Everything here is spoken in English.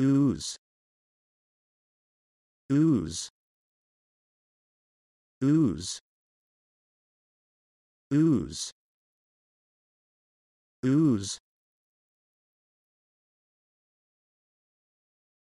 ooze ooze ooze ooze ooze